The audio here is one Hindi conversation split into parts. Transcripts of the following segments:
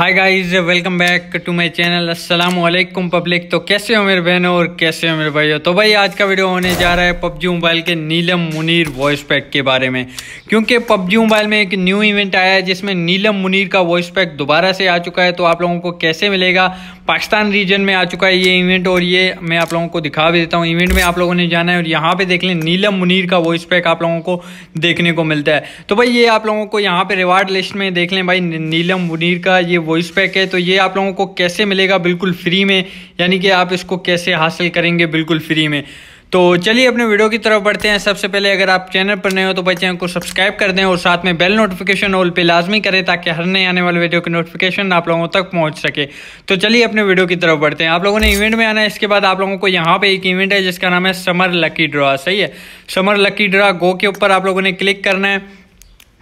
hi guys welcome back to my channel अस्सलाम वालेकुम पब्लिक तो कैसे हो मेरे बहनों और कैसे हो मेरे भाइयों तो भाई आज का वीडियो होने जा रहा है पबजी मोबाइल के नीलम मुनीर वॉइस पैक के बारे में क्योंकि पबजी मोबाइल में एक न्यू इवेंट आया है जिसमें नीलम मुनीर का वॉइस पैक दोबारा से आ चुका है तो आप लोगों को कैसे मिलेगा पाकिस्तान रीजन में आ चुका है ये इवेंट और ये मैं आप लोगों को दिखा भी देता हूँ इवेंट में आप लोगों ने जाना है और यहाँ पे देख लें नीलम मुनीर का वॉइस पैक आप लोगों को देखने को मिलता है तो भाई ये आप लोगों को यहाँ पे रिवार्ड लिस्ट में देख लें भाई नीलम मुनीर का ये वॉइस पैक है तो ये आप लोगों को कैसे मिलेगा बिल्कुल फ्री में यानी कि आप इसको कैसे हासिल करेंगे बिल्कुल फ्री में तो चलिए अपने वीडियो की तरफ बढ़ते हैं सबसे पहले अगर आप चैनल पर नए हो तो भाई चैनल को सब्सक्राइब कर दें और साथ में बेल नोटिफिकेशन ऑल पे लाजमी करें ताकि हर नए आने वाले वीडियो की नोटिफिकेशन आप लोगों तक पहुंच सके तो चलिए अपने वीडियो की तरफ बढ़ते हैं आप लोगों ने इवेंट में आना है इसके बाद आप लोगों को यहाँ पर एक इवेंट है जिसका नाम है समर लकी ड्रा सही है समर लकी ड्रा गो के ऊपर आप लोगों ने क्लिक करना है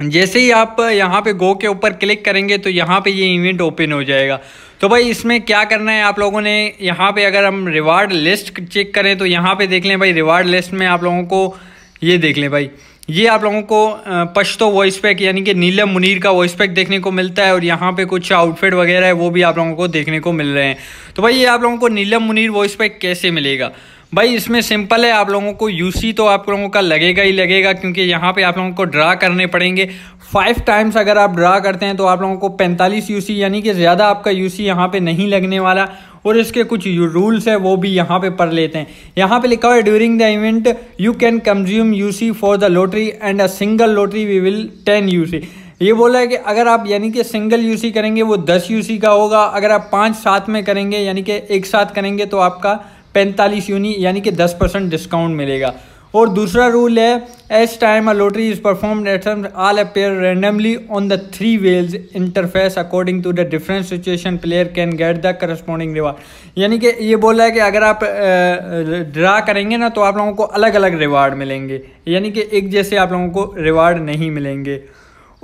जैसे ही आप यहाँ पे गो के ऊपर क्लिक करेंगे तो यहाँ पे ये इवेंट ओपन हो जाएगा तो भाई इसमें क्या करना है आप लोगों ने यहाँ पे अगर हम रिवार्ड लिस्ट चेक करें तो यहाँ पे देख लें भाई रिवार्ड लिस्ट में आप लोगों को ये देख लें भाई ये आप लोगों को पश्तो वॉइस पैक यानी कि नीलम मुनीर का वॉइस पैक देखने को मिलता है और यहाँ पे कुछ आउटफिट वगैरह है वो भी आप लोगों को देखने को मिल रहे हैं तो भाई ये आप लोगों को नीलम मुनीर वॉइस पैक कैसे मिलेगा भाई इसमें सिंपल है आप लोगों को यूसी तो आप लोगों का लगेगा ही लगेगा क्योंकि यहाँ पे आप लोगों को ड्रा करने पड़ेंगे फाइव टाइम्स अगर आप ड्रा करते हैं तो आप लोगों को पैंतालीस यूसी यानी कि ज़्यादा आपका यूसी यहाँ पे नहीं लगने वाला और इसके कुछ रूल्स हैं वो भी यहाँ पे पढ़ लेते हैं यहाँ पे लिखा हुआ है during the event you can consume UC for the lottery and a single lottery we will ten UC ये बोला है कि अगर आप यानी कि सिंगल यूसी करेंगे वो दस यूसी का होगा अगर आप पाँच साथ में करेंगे यानी कि एक साथ करेंगे तो आपका पैंतालीस यूनी यानी कि दस परसेंट डिस्काउंट मिलेगा और दूसरा रूल है as time a lottery is perform all appear randomly on the three wells interface according to the different situation player can get the corresponding reward यानी कि ये बोला है कि अगर आप ड्रा करेंगे ना तो आप लोगों को अलग अलग रिवार्ड मिलेंगे यानी कि एक जैसे आप लोगों को रिवार्ड नहीं मिलेंगे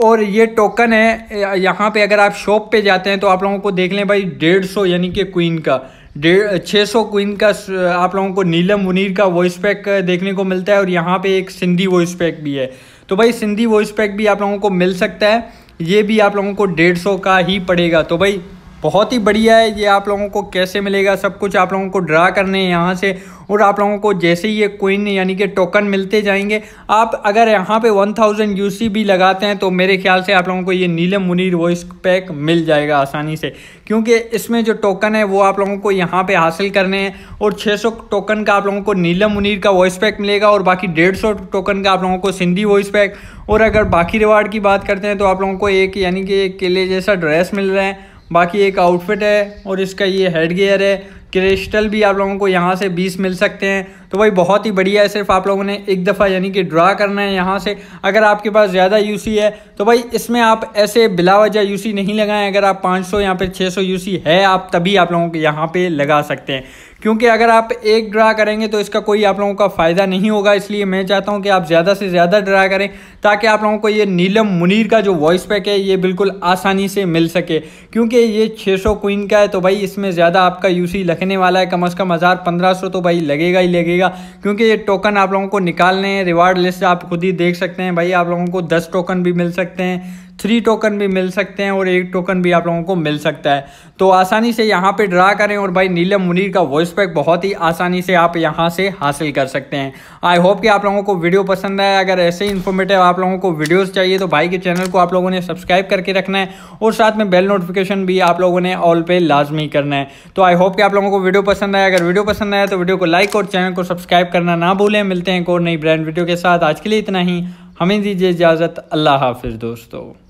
और ये टोकन है यहाँ पे अगर आप शॉप पे जाते हैं तो आप लोगों को देख लें भाई डेढ़ सौ यानी कि क्वीन का डेढ़ छः सौ क्वीन का आप लोगों को नीलम मुनीर का वॉइस पैक देखने को मिलता है और यहाँ पे एक सिंधी वॉइस पैक भी है तो भाई सिंधी वॉइस पैक भी आप लोगों को मिल सकता है ये भी आप लोगों को डेढ़ सौ का ही पड़ेगा तो भाई बहुत ही बढ़िया है ये आप लोगों को कैसे मिलेगा सब कुछ आप लोगों को ड्रा करने हैं यहाँ से और आप लोगों को जैसे ही ये कोइन यानी कि टोकन मिलते जाएंगे आप अगर यहाँ पे 1000 थाउजेंड भी लगाते हैं तो मेरे ख्याल से आप लोगों को ये नीलम मुनीर वॉइस पैक मिल जाएगा आसानी से क्योंकि इसमें जो टोकन है वो आप लोगों को यहाँ पे हासिल करने हैं और 600 टोकन का आप लोगों को नीलम मुनीर का वॉइस पैक मिलेगा और बाकी डेढ़ टोकन का आप लोगों को सिंधी वॉइस पैक और अगर बाकी रिवार्ड की बात करते हैं तो आप लोगों को एक यानी कि एक किले जैसा ड्रेस मिल रहा है बाकी एक आउटफिट है और इसका ये हेड गियर है क्रिस्टल भी आप लोगों को यहाँ से बीस मिल सकते हैं तो भाई बहुत ही बढ़िया है सिर्फ आप लोगों ने एक दफ़ा यानी कि ड्रा करना है यहाँ से अगर आपके पास ज़्यादा यूसी है तो भाई इसमें आप ऐसे बिलावजा यूसी नहीं लगाएं अगर आप 500 सौ यहाँ पर छः सौ है आप तभी आप लोगों के यहाँ पे लगा सकते हैं क्योंकि अगर आप एक ड्रा करेंगे तो इसका कोई आप लोगों का फ़ायदा नहीं होगा इसलिए मैं चाहता हूँ कि आप ज़्यादा से ज़्यादा ड्रा करें ताकि आप लोगों को ये नीलम मुनीर का जो वॉइस पैक है ये बिल्कुल आसानी से मिल सके क्योंकि ये 600 क्वीन का है तो भाई इसमें ज़्यादा आपका यूसी लगने वाला है कम अज़ कम हज़ार पंद्रह तो भाई लगेगा ही लगेगा दिया क्योंकि ये टोकन आप लोगों को निकालने हैं रिवार्ड लिस्ट आप खुद ही देख सकते हैं भाई आप लोगों को दस टोकन भी मिल सकते हैं थ्री टोकन भी मिल सकते हैं और एक टोकन भी आप लोगों को मिल सकता है तो आसानी से यहाँ पे ड्रा करें और भाई नीलम मुनीर का वॉइस पैक बहुत ही आसानी से आप यहाँ से हासिल कर सकते हैं आई होप कि आप लोगों को वीडियो पसंद आए अगर ऐसे ही इन्फॉर्मेटिव आप लोगों को वीडियोस चाहिए तो भाई के चैनल को आप लोगों ने सब्सक्राइब करके रखना है और साथ में बेल नोटिफिकेशन भी आप लोगों ने ऑल पे लाजमी करना है तो आई होप कि आप लोगों को वीडियो पसंद आए अगर वीडियो पसंद आया तो वीडियो को लाइक और चैनल को सब्सक्राइब करना ना भूलें मिलते हैं एक और नई ब्रांड वीडियो के साथ आज के लिए इतना ही हमें दीजिए इजाज़त अल्लाह हाफिज़ दोस्तों